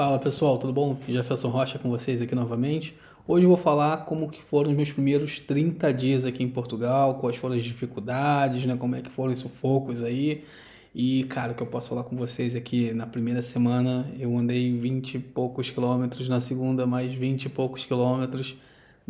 Fala pessoal, tudo bom? Jefferson Rocha com vocês aqui novamente. Hoje eu vou falar como que foram os meus primeiros 30 dias aqui em Portugal, quais foram as dificuldades, né? Como é que foram os sufocos aí. E, cara, o que eu posso falar com vocês aqui, é na primeira semana eu andei 20 e poucos quilômetros, na segunda mais 20 e poucos quilômetros,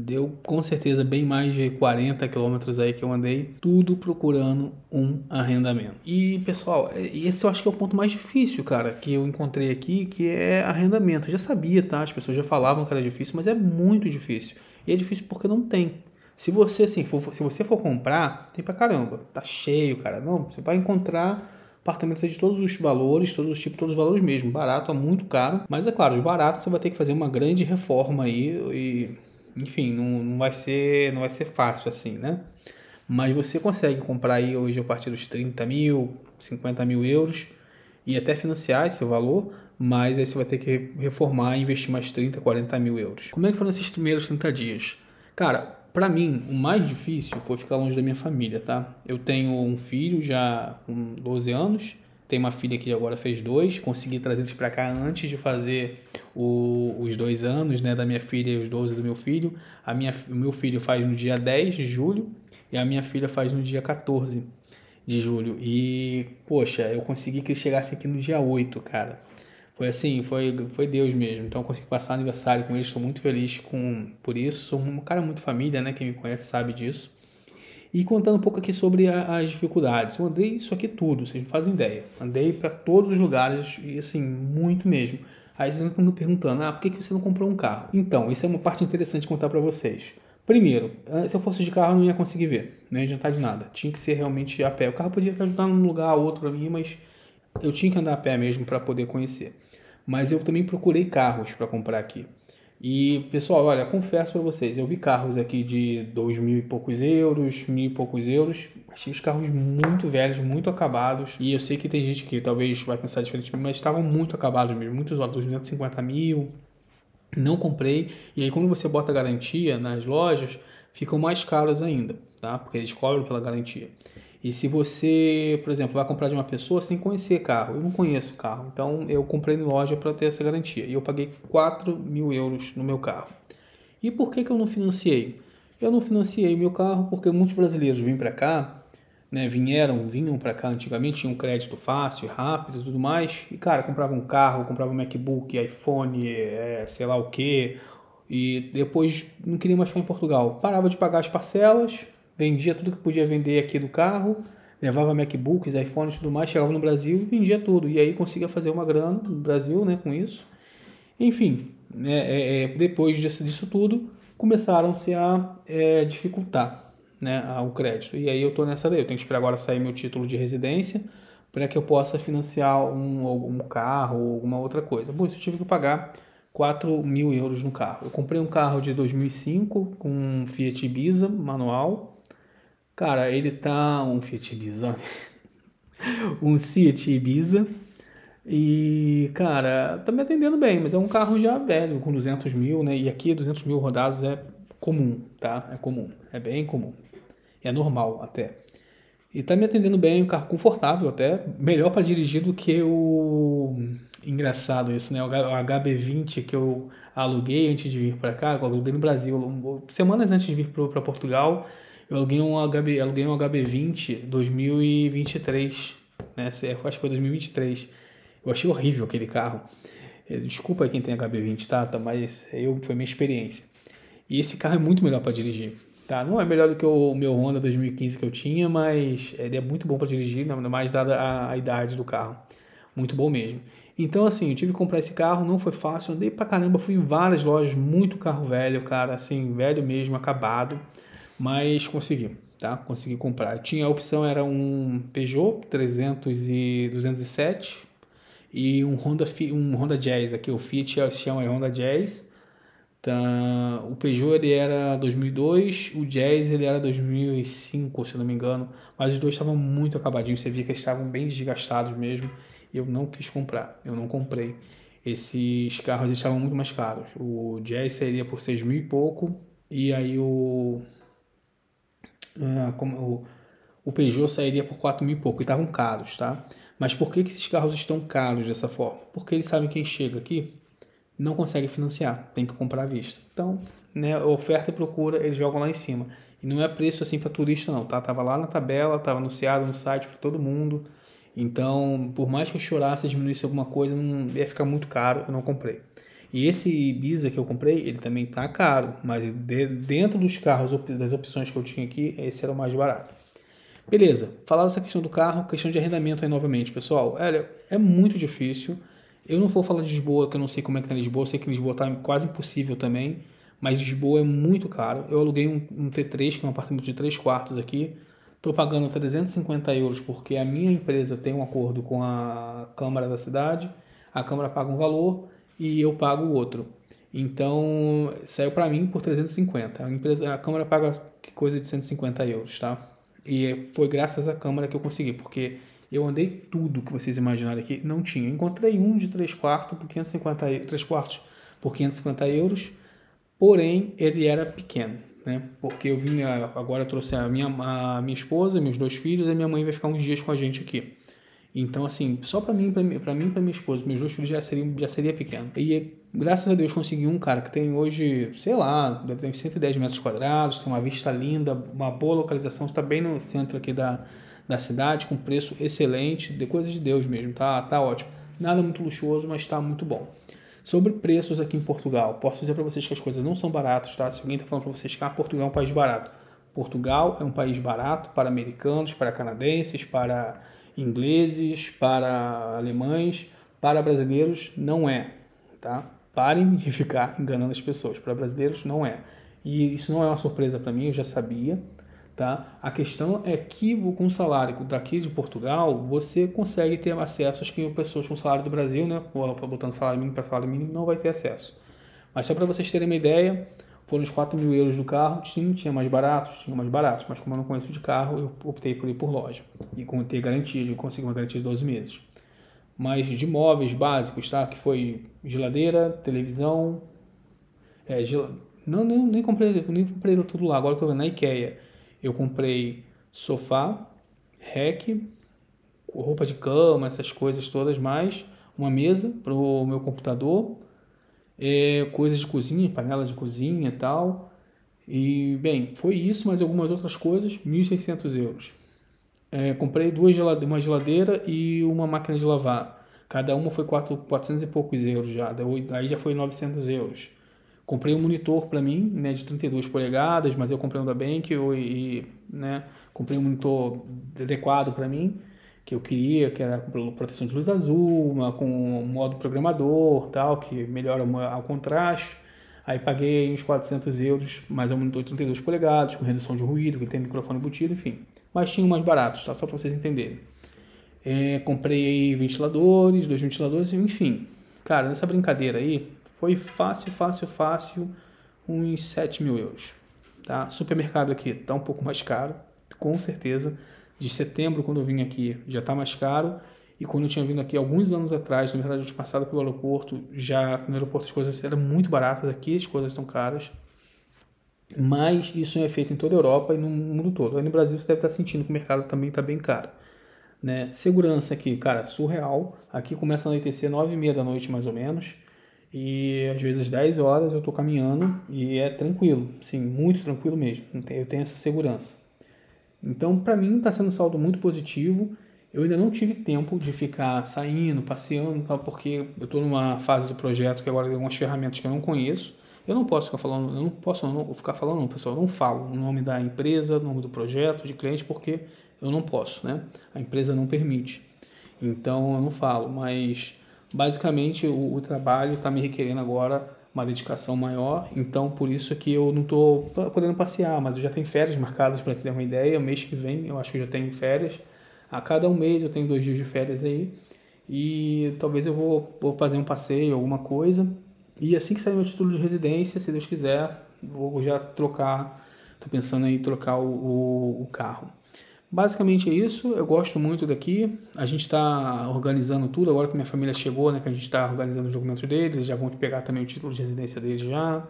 Deu com certeza bem mais de 40 quilômetros aí que eu andei, tudo procurando um arrendamento. E pessoal, é, esse eu acho que é o ponto mais difícil, cara, que eu encontrei aqui, que é arrendamento. Eu já sabia, tá? As pessoas já falavam que era difícil, mas é muito difícil. E é difícil porque não tem. Se você assim, for, se você for comprar, tem pra caramba. Tá cheio, cara. Não, você vai encontrar apartamentos de todos os valores, todos os tipos, todos os valores mesmo. Barato a é muito caro, mas é claro, de barato você vai ter que fazer uma grande reforma aí e enfim, não, não, vai ser, não vai ser fácil assim, né? Mas você consegue comprar aí hoje a partir dos 30 mil, 50 mil euros e até financiar esse valor, mas aí você vai ter que reformar e investir mais 30, 40 mil euros. Como é que foram esses primeiros 30 dias? Cara, para mim, o mais difícil foi ficar longe da minha família, tá? Eu tenho um filho já com 12 anos, tem uma filha que agora fez dois, consegui trazer eles para cá antes de fazer o, os dois anos, né, da minha filha e os 12 do meu filho. A minha, o meu filho faz no dia 10 de julho e a minha filha faz no dia 14 de julho. E, poxa, eu consegui que eles chegassem aqui no dia 8, cara. Foi assim, foi, foi Deus mesmo. Então eu consegui passar aniversário com eles, estou muito feliz com, por isso. Sou um cara muito família, né? Quem me conhece sabe disso e contando um pouco aqui sobre a, as dificuldades. Eu andei isso aqui tudo, vocês não fazem ideia. Andei para todos os lugares e assim, muito mesmo. Aí vocês vão me perguntando, ah, por que, você não comprou um carro? Então, isso é uma parte interessante de contar para vocês. Primeiro, ah, se eu fosse de carro eu não ia conseguir ver, não ia adiantar de nada. Tinha que ser realmente a pé. O carro podia ajudar num lugar ou outro para mim, mas eu tinha que andar a pé mesmo para poder conhecer. Mas eu também procurei carros para comprar aqui. E, pessoal, olha, confesso para vocês, eu vi carros aqui de dois mil e poucos euros, mil e poucos euros. Achei os carros muito velhos, muito acabados. E eu sei que tem gente que talvez vai pensar diferente, mas estavam muito acabados mesmo. Muitos, ó, 250 mil, não comprei. E aí, quando você bota garantia nas lojas, ficam mais caros ainda, tá? Porque eles cobram pela garantia. E se você, por exemplo, vai comprar de uma pessoa, você tem que conhecer carro. Eu não conheço carro, então eu comprei em loja para ter essa garantia. E eu paguei 4 mil euros no meu carro. E por que, que eu não financiei? Eu não financiei meu carro porque muitos brasileiros vêm para cá, né, vieram, vinham para cá antigamente, tinham crédito fácil, rápido e tudo mais. E, cara, comprava um carro, comprava um MacBook, iPhone, é, sei lá o que. E depois não queria mais ficar em Portugal. Parava de pagar as parcelas, vendia tudo que podia vender aqui do carro, levava MacBooks, iPhones e tudo mais, chegava no Brasil e vendia tudo. E aí conseguia fazer uma grana no Brasil né, com isso. Enfim, né, é, é depois disso, disso tudo, começaram-se a é, dificultar né, o crédito. E aí eu estou nessa daí, eu tenho que esperar agora sair meu título de residência para que eu possa financiar um, um carro ou alguma outra coisa. Bom, isso eu tive que pagar 4 mil euros no carro. Eu comprei um carro de 2005 com um Fiat Ibiza manual Cara, ele tá um Fiat Ibiza, um Fiat Ibiza. E, cara, tá me atendendo bem, mas é um carro já velho, com 200 mil, né? E aqui 200 mil rodados é comum, tá? É comum, é bem comum. É normal até. E tá me atendendo bem, um carro confortável até, melhor para dirigir do que o... Engraçado isso, né? O HB20 que eu aluguei antes de vir para cá, eu aluguei no Brasil, semanas antes de vir para Portugal, eu aluguei um, HB, aluguei um HB20 2023, né? É, acho que foi 2023. Eu achei horrível aquele carro. É, desculpa quem tem HB20, tá? tá mas eu, foi minha experiência. E esse carro é muito melhor para dirigir. Tá, não é melhor do que o meu Honda 2015 que eu tinha, mas ele é muito bom para dirigir, né? ainda mais dada a, a, idade do carro. Muito bom mesmo. Então, assim, eu tive que comprar esse carro, não foi fácil, andei pra caramba, fui em várias lojas, muito carro velho, cara, assim, velho mesmo, acabado mas consegui, tá? Consegui comprar. tinha a opção era um Peugeot 300 e 207 e um Honda um Honda Jazz aqui, o Fiat se chama Honda Jazz. Tá, o Peugeot ele era 2002, o Jazz ele era 2005, se não me engano, mas os dois estavam muito acabadinhos, você via que eles estavam bem desgastados mesmo, e eu não quis comprar, eu não comprei. Esses carros estavam muito mais caros. O Jazz seria por 6 mil e pouco, e aí o ah, como, o, o Peugeot sairia por 4 mil e pouco, e estavam caros, tá? Mas por que, que esses carros estão caros dessa forma? Porque eles sabem que quem chega aqui não consegue financiar, tem que comprar à vista. Então, né, oferta e procura, eles jogam lá em cima. E não é preço assim para turista não, tá? Tava lá na tabela, tava anunciado no site para todo mundo. Então, por mais que eu chorasse, diminuísse alguma coisa, não ia ficar muito caro, eu não comprei. E esse Ibiza que eu comprei, ele também tá caro, mas de, dentro dos carros, das opções que eu tinha aqui, esse era o mais barato. Beleza, falaram essa questão do carro, questão de arrendamento aí novamente, pessoal. Olha, é muito difícil. Eu não vou falar de Lisboa, que eu não sei como é que tá Lisboa, eu sei que Lisboa tá quase impossível também, mas Lisboa é muito caro. Eu aluguei um, um T3, que é um apartamento de 3 quartos aqui, estou pagando 350 euros porque a minha empresa tem um acordo com a Câmara da cidade, a Câmara paga um valor, e eu pago o outro. Então, saiu para mim por 350. A, empresa, a Câmara paga coisa de 150 euros, tá? E foi graças à Câmara que eu consegui, porque eu andei tudo que vocês imaginarem aqui, não tinha. Encontrei um de 3 quartos por 550 3 quartos por 550 euros, porém ele era pequeno, né? Porque eu vim ah, agora eu trouxe a minha a minha esposa, meus dois filhos, e minha mãe vai ficar uns dias com a gente aqui. Então, assim, só para mim, para mim, para minha esposa, meus dois filhos já seria, já seria pequeno. E graças a Deus consegui um cara que tem hoje, sei lá, deve ter 110 metros quadrados, tem uma vista linda, uma boa localização, está bem no centro aqui da, da cidade, com preço excelente, de coisa de Deus mesmo, tá, tá ótimo. Nada muito luxuoso, mas está muito bom. Sobre preços aqui em Portugal, posso dizer para vocês que as coisas não são baratas, tá? Se alguém está falando para vocês que ah, Portugal é um país barato, Portugal é um país barato para americanos, para canadenses, para ingleses, para alemães, para brasileiros não é, tá? Parem de ficar enganando as pessoas. Para brasileiros não é. E isso não é uma surpresa para mim, eu já sabia, tá? A questão é que com o salário daqui de Portugal, você consegue ter acesso às que pessoas com salário do Brasil, né, botando salário mínimo para salário mínimo não vai ter acesso. Mas só para vocês terem uma ideia, foram os 4 mil euros do carro. Sim, tinha mais baratos, tinha mais baratos, mas como eu não conheço de carro, eu optei por ir por loja e ter garantia, eu consegui uma garantia de 12 meses. Mas de móveis básicos, tá? Que foi geladeira, televisão, é, gel... não, nem, nem comprei, nem comprei tudo lá. Agora que eu tô na IKEA, eu comprei sofá, rack, roupa de cama, essas coisas todas mais, uma mesa para o meu computador é, coisas de cozinha, panela de cozinha e tal. E, bem, foi isso, mas algumas outras coisas, 1.600 euros. É, comprei duas uma geladeira e uma máquina de lavar. Cada uma foi 4, 400 e poucos euros já, aí já foi 900 euros. Comprei um monitor para mim, né, de 32 polegadas, mas eu comprei um da Bank eu, e, né, comprei um monitor adequado para mim que eu queria, que era proteção de luz azul, uma, com modo programador, tal, que melhora o contraste. Aí paguei uns 400 euros, mas é um monitor de 32 polegadas, com redução de ruído, que tem microfone embutido, enfim. Mas tinha mais baratos, tá? só para vocês entenderem. É, comprei ventiladores, dois ventiladores, enfim. Cara, nessa brincadeira aí, foi fácil, fácil, fácil, uns 7 mil euros. Tá? Supermercado aqui tá um pouco mais caro, com certeza de setembro, quando eu vim aqui, já está mais caro. E quando eu tinha vindo aqui alguns anos atrás, na verdade, eu tinha passado pelo aeroporto, já no aeroporto as coisas eram muito baratas, aqui as coisas estão caras. Mas isso é feito em toda a Europa e no mundo todo. Aí no Brasil você deve estar sentindo que o mercado também está bem caro. Né? Segurança aqui, cara, surreal. Aqui começa a anoitecer 9 e meia da noite, mais ou menos. E às vezes 10 horas eu estou caminhando e é tranquilo. Sim, muito tranquilo mesmo. Eu tenho essa segurança. Então, para mim, está sendo um saldo muito positivo. Eu ainda não tive tempo de ficar saindo, passeando, tal, porque eu estou numa fase do projeto que agora tem algumas ferramentas que eu não conheço. Eu não posso ficar falando, eu não posso não, ficar falando, não, pessoal, eu não falo o nome da empresa, o nome do projeto, de cliente, porque eu não posso, né? A empresa não permite. Então eu não falo, mas basicamente o, o trabalho está me requerendo agora uma dedicação maior, então por isso que eu não estou podendo passear, mas eu já tenho férias marcadas para ter uma ideia, mês que vem eu acho que eu já tenho férias. A cada um mês eu tenho dois dias de férias aí e talvez eu vou, vou fazer um passeio, alguma coisa. E assim que sair meu título de residência, se Deus quiser, vou já trocar, estou pensando em trocar o, o, o carro. Basicamente é isso. Eu gosto muito daqui. A gente está organizando tudo agora que minha família chegou, né? Que a gente está organizando os documentos deles. Já vão pegar também o título de residência deles já,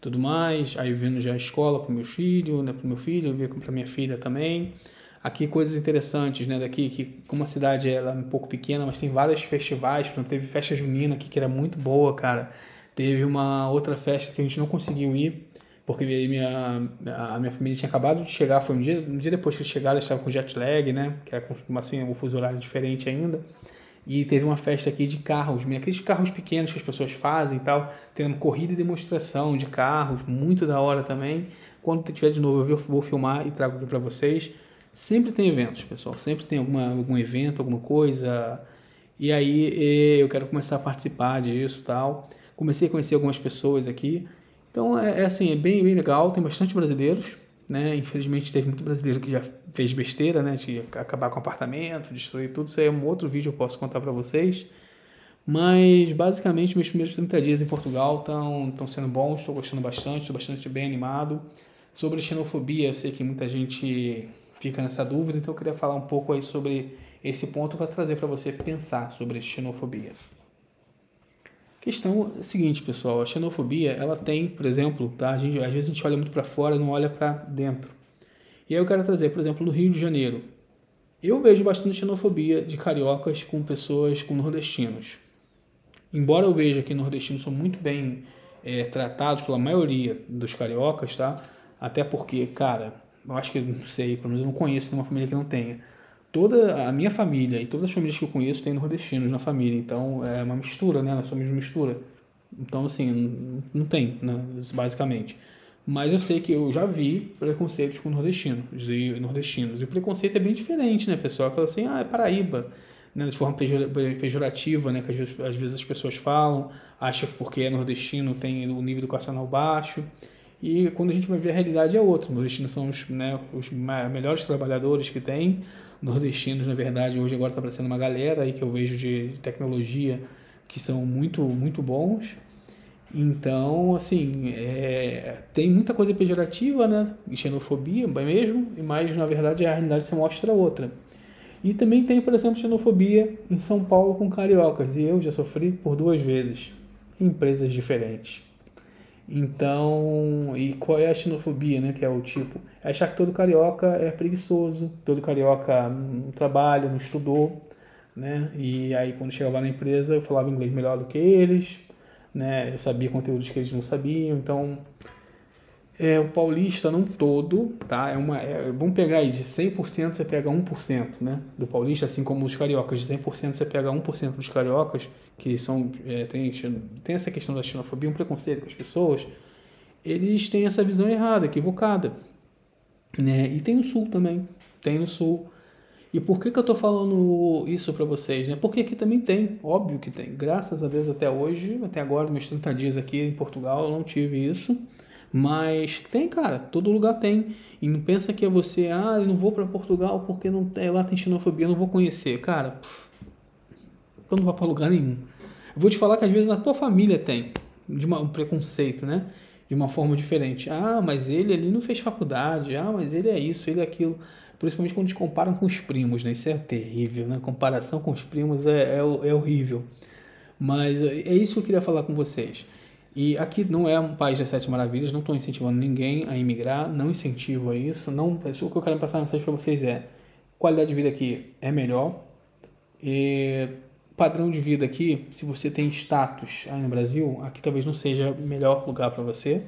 tudo mais. Aí vindo já a escola para o meu filho, né? Para o meu filho, eu para minha filha também. Aqui coisas interessantes, né? Daqui que como a cidade ela é um pouco pequena, mas tem vários festivais. Por exemplo, teve festa junina aqui que era muito boa, cara. Teve uma outra festa que a gente não conseguiu ir porque minha, a minha família tinha acabado de chegar, foi um dia, um dia depois que eles chegaram, eles estavam com jet lag, né? Que era assim, um fuso horário diferente ainda. E teve uma festa aqui de carros, aqueles carros pequenos que as pessoas fazem e tal, tendo corrida e demonstração de carros, muito da hora também. Quando tiver de novo, eu vou filmar e trago aqui para vocês. Sempre tem eventos, pessoal, sempre tem alguma, algum evento, alguma coisa. E aí eh, eu quero começar a participar disso tal. Comecei a conhecer algumas pessoas aqui então é, é assim, é bem, bem legal, tem bastante brasileiros, né? Infelizmente teve muito brasileiro que já fez besteira, né? De acabar com o apartamento, destruir tudo. Isso aí é um outro vídeo que eu posso contar para vocês. Mas basicamente meus primeiros 30 dias em Portugal estão sendo bons, estou gostando bastante, estou bastante bem animado. Sobre xenofobia, eu sei que muita gente fica nessa dúvida, então eu queria falar um pouco aí sobre esse ponto para trazer para você pensar sobre xenofobia. Questão é seguinte, pessoal, a xenofobia, ela tem, por exemplo, tá? A gente, às vezes a gente olha muito para fora, não olha para dentro. E aí eu quero trazer, por exemplo, no Rio de Janeiro. Eu vejo bastante xenofobia de cariocas com pessoas com nordestinos. Embora eu veja que nordestinos são muito bem é, tratados pela maioria dos cariocas, tá? Até porque, cara, eu acho que, não sei, pelo menos eu não conheço nenhuma família que não tenha toda a minha família e todas as famílias que eu conheço têm nordestinos na família, então é uma mistura, né? Nós somos mistura. Então, assim, não tem, né? basicamente. Mas eu sei que eu já vi preconceitos com nordestinos e nordestinos. E o preconceito é bem diferente, né, pessoal? Fala assim, ah, é Paraíba, né, de forma pejorativa, né, que às vezes, as pessoas falam, acham que porque é nordestino tem o nível educacional baixo. E quando a gente vai ver a realidade é outra. nordestinos são os, né, os melhores trabalhadores que tem, nordestinos, na verdade, hoje agora está aparecendo uma galera aí que eu vejo de tecnologia que são muito, muito bons. Então, assim, é, tem muita coisa pejorativa, né? Xenofobia bem mesmo, mas na verdade a realidade se mostra outra. E também tem, por exemplo, xenofobia em São Paulo com cariocas, e eu já sofri por duas vezes, em empresas diferentes. Então, e qual é a xenofobia, né? Que é o tipo, é achar que todo carioca é preguiçoso, todo carioca não trabalha, não estudou, né? E aí quando chegava na empresa, eu falava inglês melhor do que eles, né? Eu sabia conteúdos que eles não sabiam, então é, o paulista não todo, tá? É uma, é, vamos pegar aí, de 100% você pega 1%, né? Do paulista, assim como os cariocas, de 100% você pega 1% dos cariocas, que são, é, tem, tem essa questão da xenofobia, um preconceito com as pessoas, eles têm essa visão errada, equivocada, né? E tem no sul também, tem no sul. E por que, que eu tô falando isso para vocês, né? Porque aqui também tem, óbvio que tem. Graças a Deus até hoje, até agora, meus 30 dias aqui em Portugal, eu não tive isso, mas tem, cara, todo lugar tem. E não pensa que é você, ah, eu não vou para Portugal porque não, é, lá tem xenofobia, eu não vou conhecer. Cara, eu não vou para lugar nenhum. Eu vou te falar que às vezes na tua família tem de uma, um preconceito, né? De uma forma diferente. Ah, mas ele ali não fez faculdade. Ah, mas ele é isso, ele é aquilo. Principalmente quando te comparam com os primos, né? Isso é terrível, né? Comparação com os primos é, é, é horrível. Mas é isso que eu queria falar com vocês. E aqui não é um país das sete maravilhas, não estou incentivando ninguém a imigrar, não incentivo a isso. Não, isso o que eu quero passar mensagem para vocês é: qualidade de vida aqui é melhor. E padrão de vida aqui, se você tem status aí no Brasil, aqui talvez não seja o melhor lugar para você,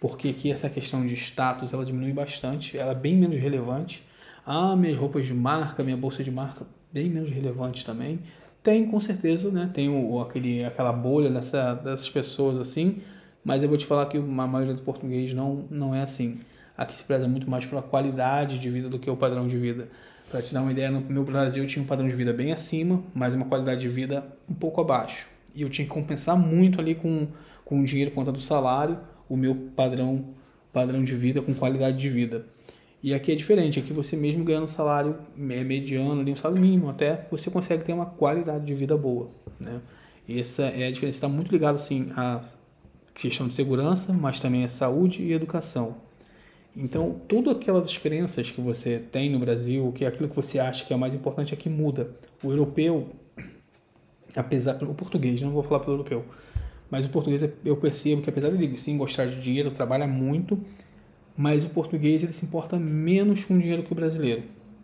porque aqui essa questão de status ela diminui bastante, ela é bem menos relevante. Ah, minhas roupas de marca, minha bolsa de marca, bem menos relevante também. Tem, com certeza, né? Tem o, aquele, aquela bolha dessa, dessas pessoas assim, mas eu vou te falar que a maioria do português não, não é assim. Aqui se preza muito mais pela qualidade de vida do que o padrão de vida. Para te dar uma ideia, no meu Brasil eu tinha um padrão de vida bem acima, mas uma qualidade de vida um pouco abaixo. E eu tinha que compensar muito ali com, com o dinheiro conta do salário, o meu padrão padrão de vida com qualidade de vida. E aqui é diferente, aqui você mesmo ganhando um salário mediano, um salário mínimo até, você consegue ter uma qualidade de vida boa, né? Essa é a diferença, está muito ligado assim à questão de segurança, mas também à saúde e educação. Então, todas aquelas experiências que você tem no Brasil, que é aquilo que você acha que é mais importante aqui é muda. O europeu, apesar o português, não vou falar pelo europeu, mas o português eu percebo que apesar de sim gostar de dinheiro, trabalha muito, mas o português ele se importa menos com o dinheiro que o brasileiro.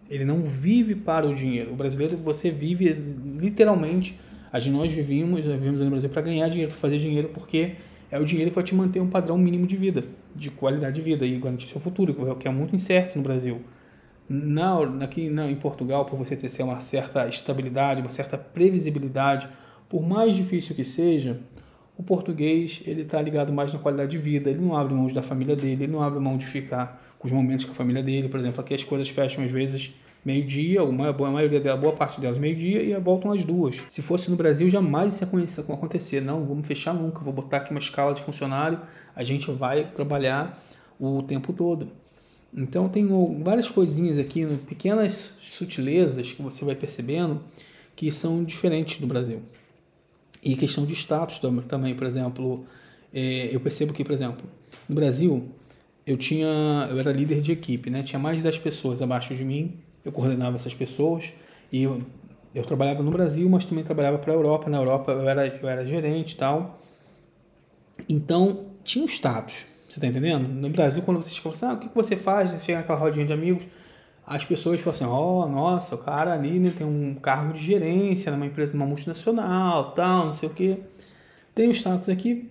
Ele não vive para o dinheiro. O brasileiro, você vive literalmente. A gente, nós vivimos, nós vivemos no Brasil para ganhar dinheiro, para fazer dinheiro, porque é o dinheiro que vai te manter um padrão mínimo de vida, de qualidade de vida e garantir seu futuro, que é, é muito incerto no Brasil. Na, aqui na, em Portugal, por você ter uma certa estabilidade, uma certa previsibilidade, por mais difícil que seja, o português, ele está ligado mais na qualidade de vida, ele não abre mão da família dele, ele não abre mão de ficar com os momentos com a família dele. Por exemplo, aqui as coisas fecham às vezes meio-dia, a maioria dela, boa parte delas meio-dia, e voltam às duas. Se fosse no Brasil, jamais isso ia acontecer. Não, vamos fechar nunca, vou botar aqui uma escala de funcionário, a gente vai trabalhar o tempo todo. Então tem várias coisinhas aqui, pequenas sutilezas que você vai percebendo que são diferentes do Brasil. E questão de status também, por exemplo, é, eu percebo que, por exemplo, no Brasil, eu tinha, eu era líder de equipe, né? Tinha mais de 10 pessoas abaixo de mim, eu coordenava essas pessoas e eu, eu trabalhava no Brasil, mas também trabalhava para a Europa. Na Europa eu era, eu era gerente e tal. Então, tinha um status, você tá entendendo? No Brasil, quando você fala assim, ah, o que você faz? Você chega naquela rodinha de amigos, as pessoas falam assim, ó, oh, nossa, o cara ali né, tem um cargo de gerência numa empresa, numa multinacional, tal, não sei o quê. Tem o status aqui,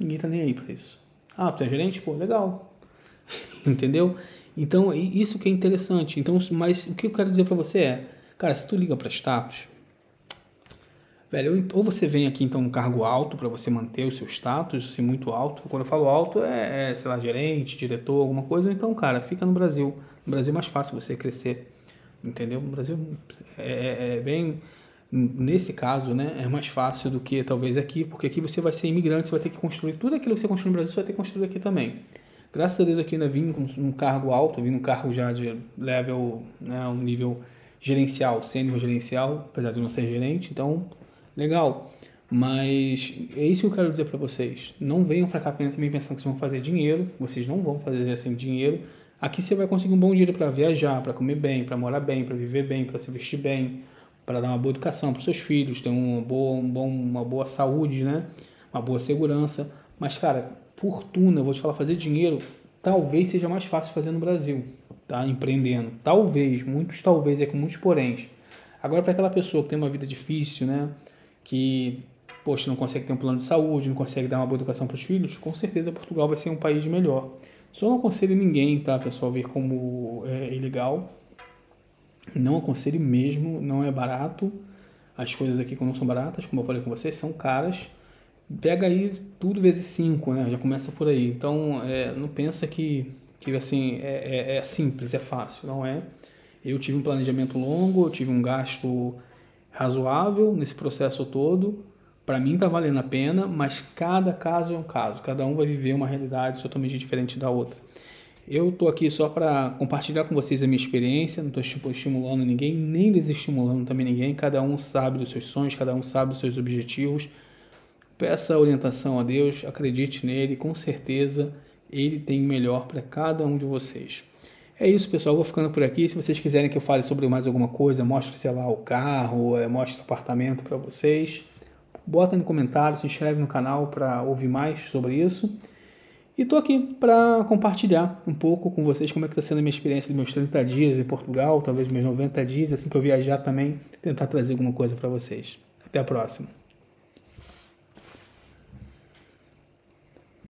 ninguém tá nem aí pra isso. Ah, tu é gerente? Pô, legal. Entendeu? Então, isso que é interessante. Então, mas o que eu quero dizer para você é, cara, se tu liga para status, velho, ou você vem aqui então um cargo alto para você manter o seu status, assim, muito alto. Quando eu falo alto, é, é, sei lá, gerente, diretor, alguma coisa. Então, cara, fica no Brasil. No Brasil é mais fácil você crescer, entendeu? No Brasil é, é, é bem. Nesse caso, né, é mais fácil do que talvez aqui, porque aqui você vai ser imigrante, você vai ter que construir tudo aquilo que você construiu no Brasil, você vai ter que construir aqui também. Graças a Deus aqui ainda vim com um cargo alto, vim num cargo já de level, né, um nível gerencial, sênior gerencial, apesar de eu não ser gerente, então legal. Mas é isso que eu quero dizer para vocês. Não venham para cá também pensando que vocês vão fazer dinheiro. Vocês não vão fazer assim dinheiro. Aqui você vai conseguir um bom dinheiro para viajar, para comer bem, para morar bem, para viver bem, para se vestir bem, para dar uma boa educação para seus filhos, ter uma boa, um bom, uma boa saúde, né? Uma boa segurança. Mas, cara, fortuna, vou te falar, fazer dinheiro talvez seja mais fácil fazer no Brasil, tá? Empreendendo. Talvez, muitos talvez, é com muitos poréns. Agora, para aquela pessoa que tem uma vida difícil, né? que, poxa, não consegue ter um plano de saúde, não consegue dar uma boa educação para os filhos, com certeza Portugal vai ser um país melhor. Só não aconselho ninguém, tá, pessoal, vir como é, é, ilegal. Não aconselho mesmo, não é barato. As coisas aqui não são baratas, como eu falei com vocês, são caras. Pega aí tudo vezes 5, né? Já começa por aí. Então, é, não pensa que, que assim, é, é, é simples, é fácil, não é? Eu tive um planejamento longo, eu tive um gasto razoável nesse processo todo. Para mim está valendo a pena, mas cada caso é um caso. Cada um vai viver uma realidade totalmente diferente da outra. Eu estou aqui só para compartilhar com vocês a minha experiência, não estou estimulando ninguém, nem desestimulando também ninguém. Cada um sabe dos seus sonhos, cada um sabe dos seus objetivos. Peça orientação a Deus, acredite nele, com certeza ele tem o melhor para cada um de vocês. É isso, pessoal. Eu vou ficando por aqui. Se vocês quiserem que eu fale sobre mais alguma coisa, mostre, sei lá, o carro, é, mostre o apartamento para vocês, bota no comentário, se inscreve no canal para ouvir mais sobre isso. E tô aqui para compartilhar um pouco com vocês como é que está sendo a minha experiência dos meus 30 dias em Portugal, talvez meus 90 dias, assim que eu viajar também, tentar trazer alguma coisa para vocês. Até a próxima.